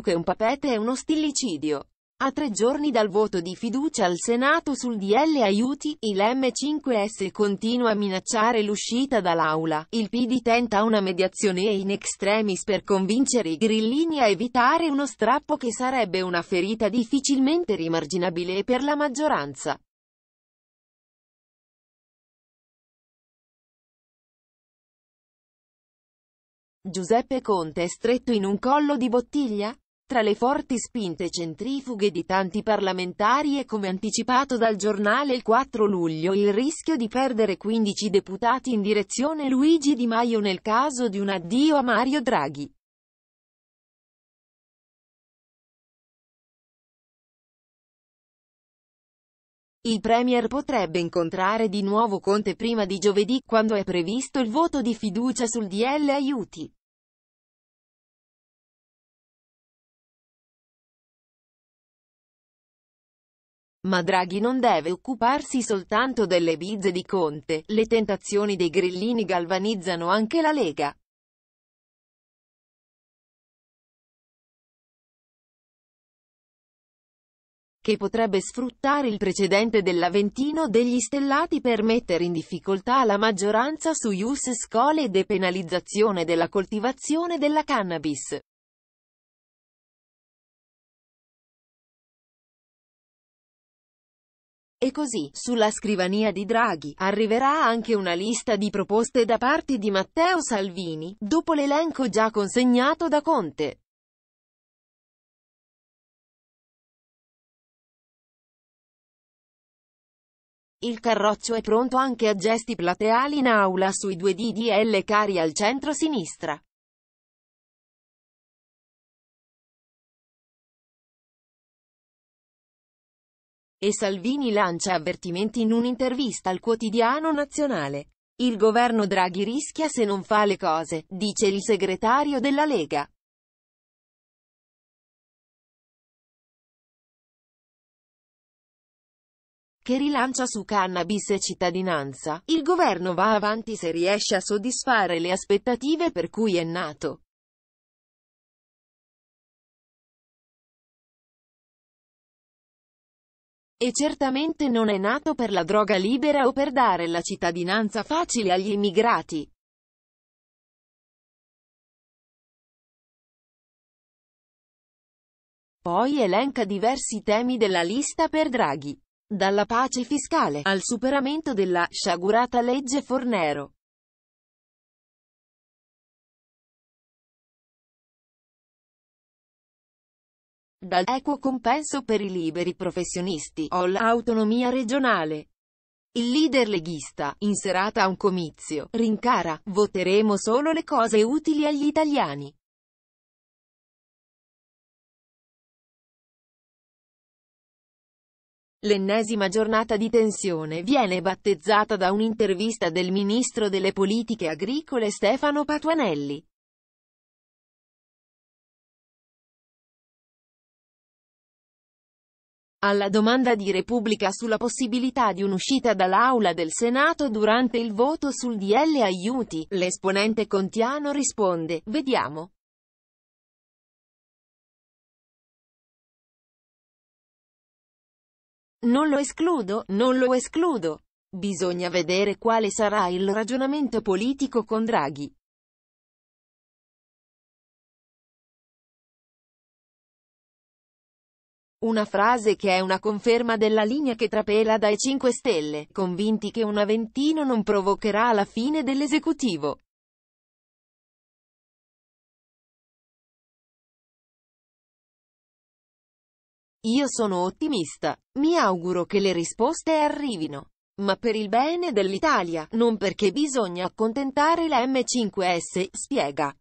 che un papete è uno stillicidio. A tre giorni dal voto di fiducia al Senato sul DL aiuti, il M5S continua a minacciare l'uscita dall'aula. Il PD tenta una mediazione in extremis per convincere i grillini a evitare uno strappo che sarebbe una ferita difficilmente rimarginabile per la maggioranza. Giuseppe Conte è stretto in un collo di bottiglia? tra le forti spinte centrifughe di tanti parlamentari e come anticipato dal giornale il 4 luglio il rischio di perdere 15 deputati in direzione Luigi Di Maio nel caso di un addio a Mario Draghi. Il Premier potrebbe incontrare di nuovo Conte prima di giovedì, quando è previsto il voto di fiducia sul DL Aiuti. Ma Draghi non deve occuparsi soltanto delle bizze di Conte, le tentazioni dei grillini galvanizzano anche la Lega. che potrebbe sfruttare il precedente dell'Aventino degli Stellati per mettere in difficoltà la maggioranza su Ius Scole e depenalizzazione della coltivazione della cannabis. E così, sulla scrivania di Draghi, arriverà anche una lista di proposte da parte di Matteo Salvini, dopo l'elenco già consegnato da Conte. Il carroccio è pronto anche a gesti plateali in aula sui due DDL cari al centro-sinistra. E Salvini lancia avvertimenti in un'intervista al quotidiano nazionale. Il governo Draghi rischia se non fa le cose, dice il segretario della Lega. che rilancia su cannabis e cittadinanza. Il governo va avanti se riesce a soddisfare le aspettative per cui è nato. E certamente non è nato per la droga libera o per dare la cittadinanza facile agli immigrati. Poi elenca diversi temi della lista per Draghi. Dalla pace fiscale, al superamento della sciagurata legge Fornero. dal equo compenso per i liberi professionisti o l'autonomia regionale. Il leader leghista, in serata a un comizio, rincara, voteremo solo le cose utili agli italiani. L'ennesima giornata di tensione viene battezzata da un'intervista del ministro delle politiche agricole Stefano Patuanelli. Alla domanda di Repubblica sulla possibilità di un'uscita dall'aula del Senato durante il voto sul DL aiuti, l'esponente Contiano risponde, vediamo. Non lo escludo, non lo escludo. Bisogna vedere quale sarà il ragionamento politico con Draghi. Una frase che è una conferma della linea che trapela dai 5 Stelle, convinti che un Aventino non provocherà la fine dell'esecutivo. Io sono ottimista. Mi auguro che le risposte arrivino. Ma per il bene dell'Italia, non perché bisogna accontentare la M5S, spiega.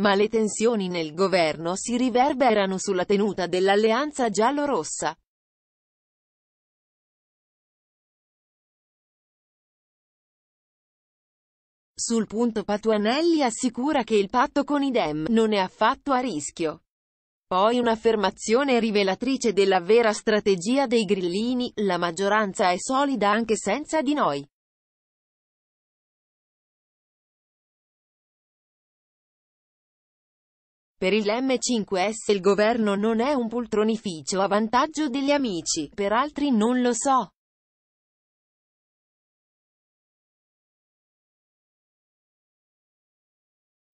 Ma le tensioni nel governo si riverberano sulla tenuta dell'alleanza giallo-rossa. Sul punto Patuanelli assicura che il patto con i Dem non è affatto a rischio. Poi un'affermazione rivelatrice della vera strategia dei grillini, la maggioranza è solida anche senza di noi. Per il M5S il governo non è un poltronificio a vantaggio degli amici, per altri non lo so.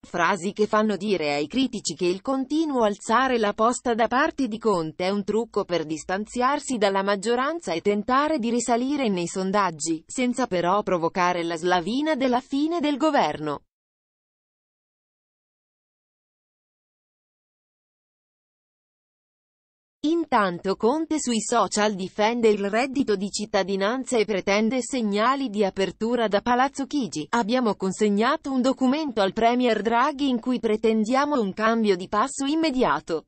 frasi che fanno dire ai critici che il continuo alzare la posta da parte di Conte è un trucco per distanziarsi dalla maggioranza e tentare di risalire nei sondaggi, senza però provocare la slavina della fine del governo. Intanto Conte sui social difende il reddito di cittadinanza e pretende segnali di apertura da Palazzo Chigi. Abbiamo consegnato un documento al Premier Draghi in cui pretendiamo un cambio di passo immediato.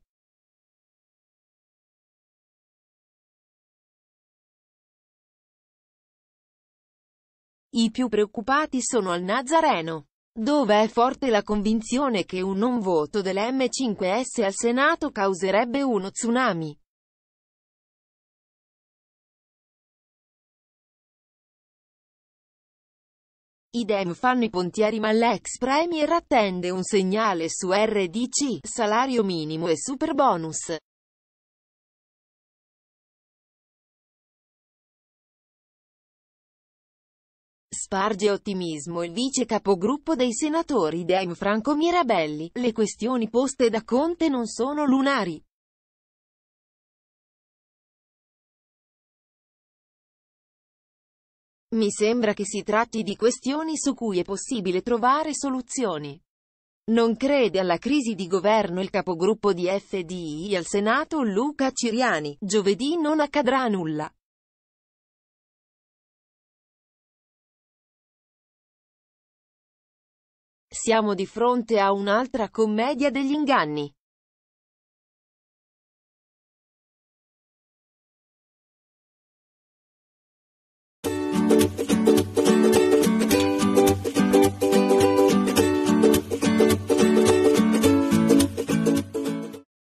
I più preoccupati sono al Nazareno dove è forte la convinzione che un non voto dell'M5S al Senato causerebbe uno tsunami. Idem fanno i pontieri ma l'ex Premier attende un segnale su RDC, salario minimo e super bonus. Sparge ottimismo il vice capogruppo dei senatori Dem Franco Mirabelli, le questioni poste da Conte non sono lunari. Mi sembra che si tratti di questioni su cui è possibile trovare soluzioni. Non crede alla crisi di governo il capogruppo di FDI al Senato Luca Ciriani. Giovedì non accadrà nulla. Siamo di fronte a un'altra commedia degli inganni.